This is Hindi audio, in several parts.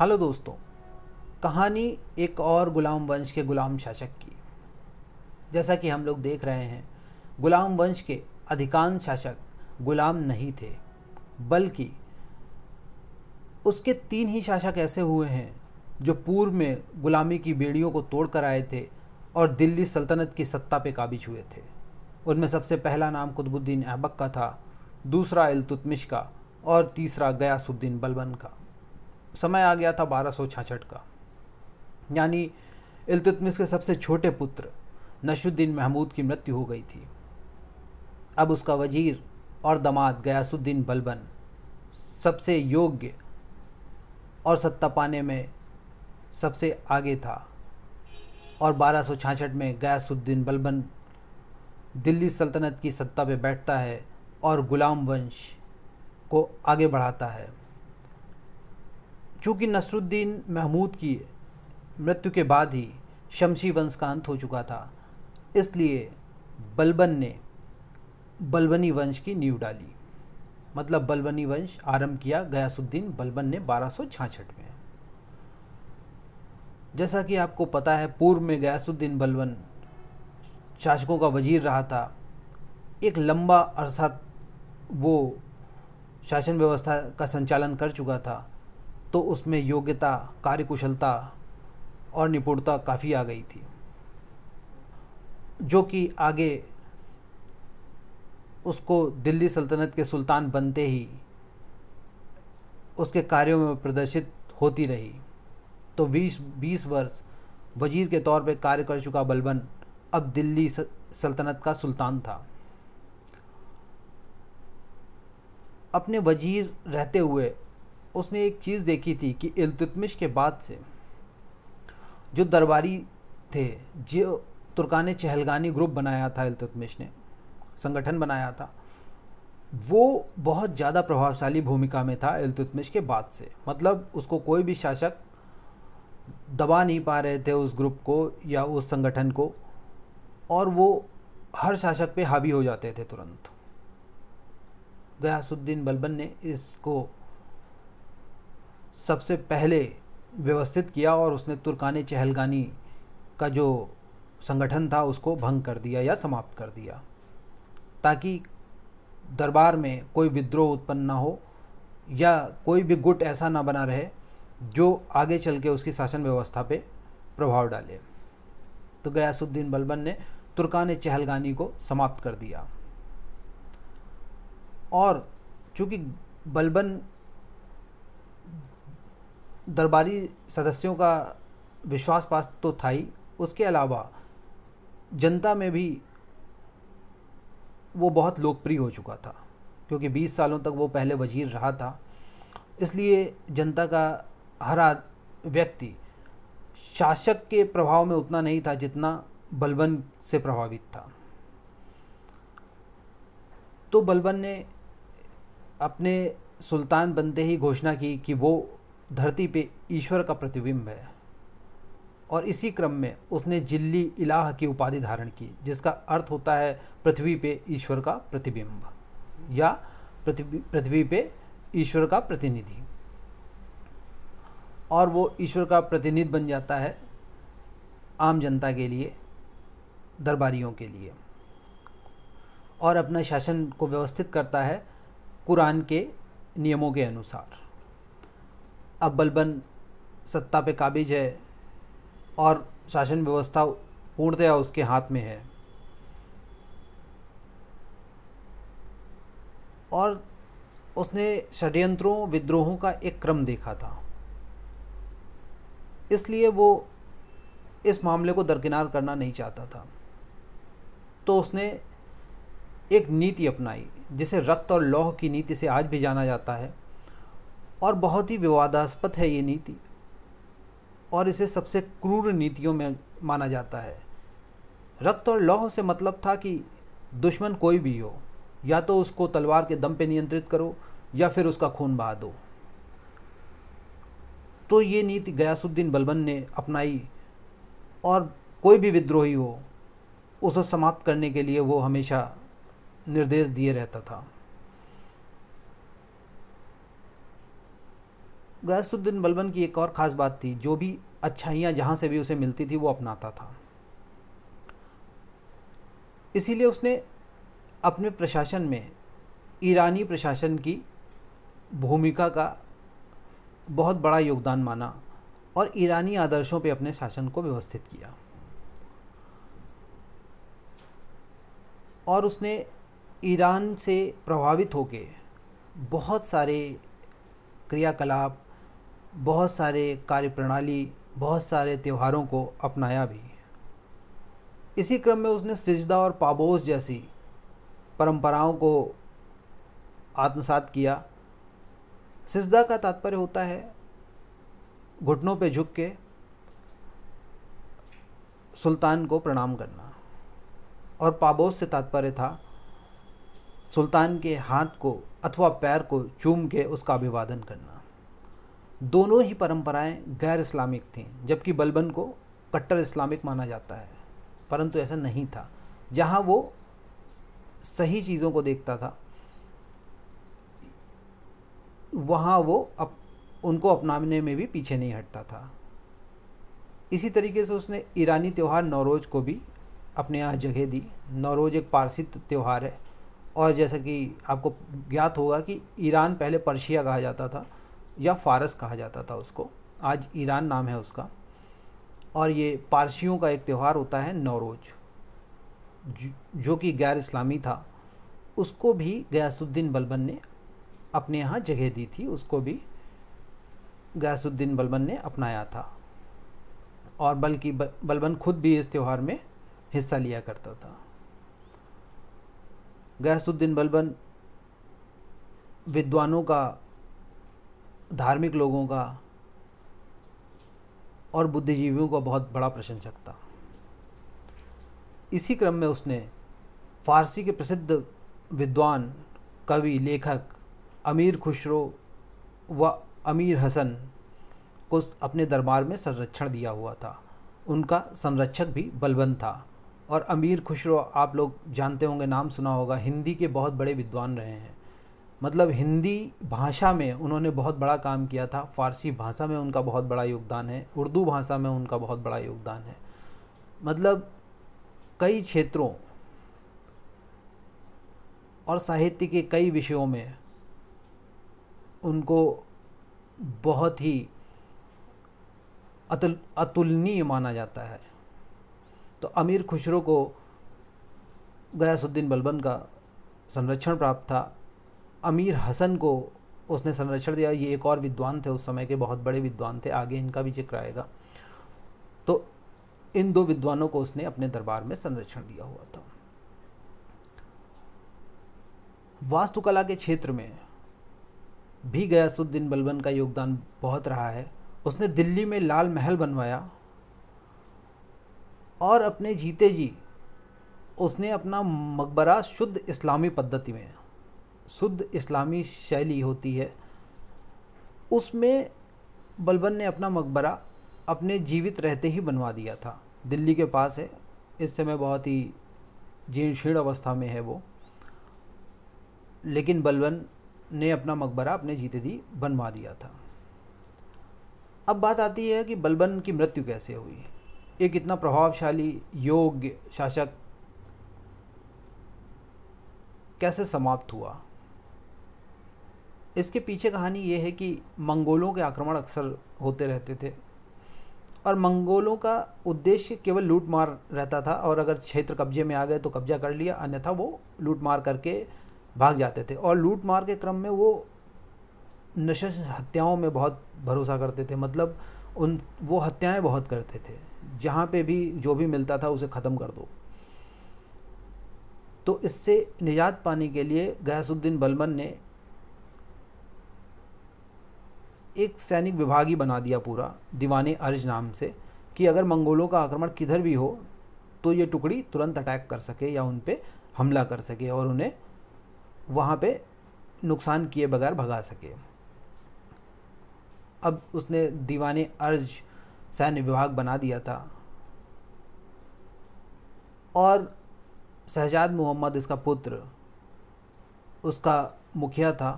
हेलो दोस्तों कहानी एक और गुलाम वंश के गुलाम शासक की जैसा कि हम लोग देख रहे हैं गुलाम वंश के अधिकांश शासक गुलाम नहीं थे बल्कि उसके तीन ही शासक ऐसे हुए हैं जो पूर्व में गुलामी की बेड़ियों को तोड़ कर आए थे और दिल्ली सल्तनत की सत्ता पे काबिज हुए थे उनमें सबसे पहला नाम कुतुबुद्दीन ऐबक का था दूसरा इलतुतमिश का और तीसरा गयासुद्दीन बलबन का समय आ गया था बारह का यानी इल्तुतमिस के सबसे छोटे पुत्र नशुद्दीन महमूद की मृत्यु हो गई थी अब उसका वजीर और दमाद गयासुद्दीन बलबन सबसे योग्य और सत्ता पाने में सबसे आगे था और बारह में गयासुद्दीन बलबन दिल्ली सल्तनत की सत्ता पे बैठता है और गुलाम वंश को आगे बढ़ाता है चूँकि नसरुद्दीन महमूद की मृत्यु के बाद ही शमशी वंश का अंत हो चुका था इसलिए बलबन ने बलबनी वंश की नींव डाली मतलब बलबनी वंश आरंभ किया गयासुद्दीन बलबन ने बारह में जैसा कि आपको पता है पूर्व में गयासुद्दीन बलबन शासकों का वजीर रहा था एक लंबा अरसा वो शासन व्यवस्था का संचालन कर चुका था तो उसमें योग्यता कार्यकुशलता और निपुणता काफ़ी आ गई थी जो कि आगे उसको दिल्ली सल्तनत के सुल्तान बनते ही उसके कार्यों में प्रदर्शित होती रही तो बीस बीस वर्ष वजीर के तौर पर कार्य कर चुका बलबन अब दिल्ली सल्तनत का सुल्तान था अपने वजीर रहते हुए उसने एक चीज़ देखी थी कि इल्तुतमिश के बाद से जो दरबारी थे जो तुर्कान चहलगानी ग्रुप बनाया था इल्तुतमिश ने संगठन बनाया था वो बहुत ज़्यादा प्रभावशाली भूमिका में था इल्तुतमिश के बाद से मतलब उसको कोई भी शासक दबा नहीं पा रहे थे उस ग्रुप को या उस संगठन को और वो हर शासक पे हावी हो जाते थे तुरंत गयासुद्दीन बलबन ने इसको सबसे पहले व्यवस्थित किया और उसने तुर्कान चहलगानी का जो संगठन था उसको भंग कर दिया या समाप्त कर दिया ताकि दरबार में कोई विद्रोह उत्पन्न ना हो या कोई भी गुट ऐसा ना बना रहे जो आगे चल के उसकी शासन व्यवस्था पे प्रभाव डाले तो गयासुद्दीन बलबन ने तुर्कान चहलगानी को समाप्त कर दिया और चूँकि बलबन दरबारी सदस्यों का विश्वास पास तो था ही उसके अलावा जनता में भी वो बहुत लोकप्रिय हो चुका था क्योंकि 20 सालों तक वो पहले वजीर रहा था इसलिए जनता का हर व्यक्ति शासक के प्रभाव में उतना नहीं था जितना बलबन से प्रभावित था तो बलबन ने अपने सुल्तान बनते ही घोषणा की कि वो धरती पे ईश्वर का प्रतिबिंब है और इसी क्रम में उसने जिल्ली इलाह की उपाधि धारण की जिसका अर्थ होता है पृथ्वी पे ईश्वर का प्रतिबिंब या पृथ्वी पे ईश्वर का प्रतिनिधि और वो ईश्वर का प्रतिनिधि बन जाता है आम जनता के लिए दरबारियों के लिए और अपना शासन को व्यवस्थित करता है कुरान के नियमों के अनुसार अब बलबन सत्ता पे काबिज है और शासन व्यवस्था पूर्णतया उसके हाथ में है और उसने षड्यंत्रों विद्रोहों का एक क्रम देखा था इसलिए वो इस मामले को दरकिनार करना नहीं चाहता था तो उसने एक नीति अपनाई जिसे रक्त और लौह की नीति से आज भी जाना जाता है और बहुत ही विवादास्पद है ये नीति और इसे सबसे क्रूर नीतियों में माना जाता है रक्त और लौह से मतलब था कि दुश्मन कोई भी हो या तो उसको तलवार के दम पे नियंत्रित करो या फिर उसका खून बहा दो तो ये नीति गयासुद्दीन बलबन ने अपनाई और कोई भी विद्रोही हो उसे समाप्त करने के लिए वो हमेशा निर्देश दिए रहता था गैसुद्दीन बलबन की एक और ख़ास बात थी जो भी अच्छाइयाँ जहाँ से भी उसे मिलती थी वो अपनाता था इसीलिए उसने अपने प्रशासन में ईरानी प्रशासन की भूमिका का बहुत बड़ा योगदान माना और ईरानी आदर्शों पर अपने शासन को व्यवस्थित किया और उसने ईरान से प्रभावित होकर बहुत सारे क्रियाकलाप बहुत सारे कार्य प्रणाली बहुत सारे त्योहारों को अपनाया भी इसी क्रम में उसने सिजदा और पाबोस जैसी परंपराओं को आत्मसात किया सिजदा का तात्पर्य होता है घुटनों पे झुक के सुल्तान को प्रणाम करना और पाबोस से तात्पर्य था सुल्तान के हाथ को अथवा पैर को चूम के उसका अभिवादन करना दोनों ही परंपराएं गैर इस्लामिक थीं जबकि बलबन को कट्टर इस्लामिक माना जाता है परंतु ऐसा नहीं था जहां वो सही चीज़ों को देखता था वहाँ वो अप, उनको अपनाने में भी पीछे नहीं हटता था इसी तरीके से उसने ईरानी त्यौहार नौरोज को भी अपने यहाँ जगह दी नौरोज एक पारसी त्यौहार है और जैसा कि आपको ज्ञात होगा कि ईरान पहले पर्शिया कहा जाता था या फारस कहा जाता था उसको आज ईरान नाम है उसका और ये पारसियों का एक त्यौहार होता है नौरोज जो कि गैर इस्लामी था उसको भी गयासुद्दीन बलबन ने अपने यहाँ जगह दी थी उसको भी गयासुद्दीन बलबन ने अपनाया था और बल्कि बलबन खुद भी इस त्यौहार में हिस्सा लिया करता था गयासुद्दीन बलबन विद्वानों का धार्मिक लोगों का और बुद्धिजीवियों का बहुत बड़ा प्रशंसक था इसी क्रम में उसने फारसी के प्रसिद्ध विद्वान कवि लेखक अमीर खुशरो व अमीर हसन को अपने दरबार में संरक्षण दिया हुआ था उनका संरक्षक भी बलबन था और अमीर खुशरो आप लोग जानते होंगे नाम सुना होगा हिंदी के बहुत बड़े विद्वान रहे हैं मतलब हिंदी भाषा में उन्होंने बहुत बड़ा काम किया था फ़ारसी भाषा में उनका बहुत बड़ा योगदान है उर्दू भाषा में उनका बहुत बड़ा योगदान है मतलब कई क्षेत्रों और साहित्य के कई विषयों में उनको बहुत ही अतुल अतुलनीय माना जाता है तो अमीर खुसरो को गयासुद्दीन बलबन का संरक्षण प्राप्त था अमीर हसन को उसने संरक्षण दिया ये एक और विद्वान थे उस समय के बहुत बड़े विद्वान थे आगे इनका भी जिक्र आएगा तो इन दो विद्वानों को उसने अपने दरबार में संरक्षण दिया हुआ था वास्तुकला के क्षेत्र में भी गयासुद्दीन बलबन का योगदान बहुत रहा है उसने दिल्ली में लाल महल बनवाया और अपने जीते जी उसने अपना मकबरा शुद्ध इस्लामी पद्धति में शुद्ध इस्लामी शैली होती है उसमें बलबन ने अपना मकबरा अपने जीवित रहते ही बनवा दिया था दिल्ली के पास है इस समय बहुत ही जीर्ण शीर्ण अवस्था में है वो लेकिन बलबन ने अपना मकबरा अपने जीते दी बनवा दिया था अब बात आती है कि बलबन की मृत्यु कैसे हुई एक इतना प्रभावशाली योग्य शासक कैसे समाप्त हुआ इसके पीछे कहानी ये है कि मंगोलों के आक्रमण अक्सर होते रहते थे और मंगोलों का उद्देश्य केवल लूट मार रहता था और अगर क्षेत्र कब्जे में आ गए तो कब्जा कर लिया अन्यथा वो लूट मार करके भाग जाते थे और लूट मार के क्रम में वो नशे हत्याओं में बहुत भरोसा करते थे मतलब उन वो हत्याएं बहुत करते थे जहाँ पे भी जो भी मिलता था उसे ख़त्म कर दो तो इससे निजात पाने के लिए गयासुद्दीन बलमन ने एक सैनिक विभाग ही बना दिया पूरा दीवान अर्ज नाम से कि अगर मंगोलों का आक्रमण किधर भी हो तो ये टुकड़ी तुरंत अटैक कर सके या उन पर हमला कर सके और उन्हें वहाँ पे नुकसान किए बगैर भगा सके अब उसने दीवाने अर्ज सैन्य विभाग बना दिया था और शहजाद मोहम्मद इसका पुत्र उसका मुखिया था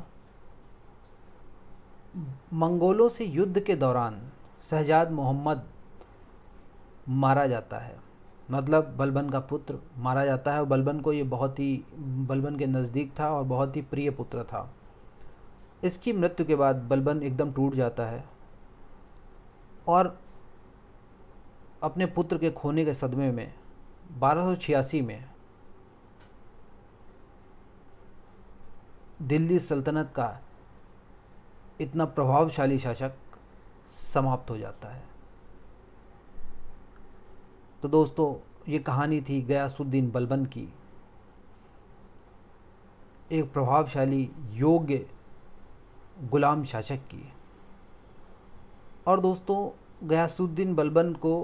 मंगोलों से युद्ध के दौरान शहजाद मोहम्मद मारा जाता है मतलब बलबन का पुत्र मारा जाता है और बलबन को ये बहुत ही बलबन के नज़दीक था और बहुत ही प्रिय पुत्र था इसकी मृत्यु के बाद बलबन एकदम टूट जाता है और अपने पुत्र के खोने के सदमे में बारह में दिल्ली सल्तनत का इतना प्रभावशाली शासक समाप्त हो जाता है तो दोस्तों ये कहानी थी गयासुद्दीन बलबन की एक प्रभावशाली योग्य गुलाम शासक की और दोस्तों गयासुद्दीन बलबन को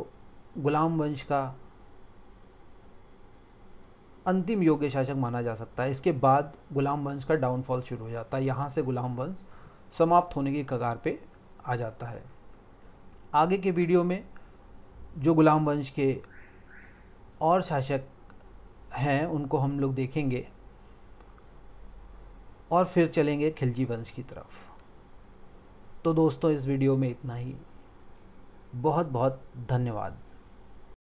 गुलाम वंश का अंतिम योग्य शासक माना जा सकता है इसके बाद गुलाम वंश का डाउनफॉल शुरू हो जाता है यहाँ से गुलाम वंश समाप्त होने के कगार पे आ जाता है आगे के वीडियो में जो गुलाम वंश के और शासक हैं उनको हम लोग देखेंगे और फिर चलेंगे खिलजी वंश की तरफ तो दोस्तों इस वीडियो में इतना ही बहुत बहुत धन्यवाद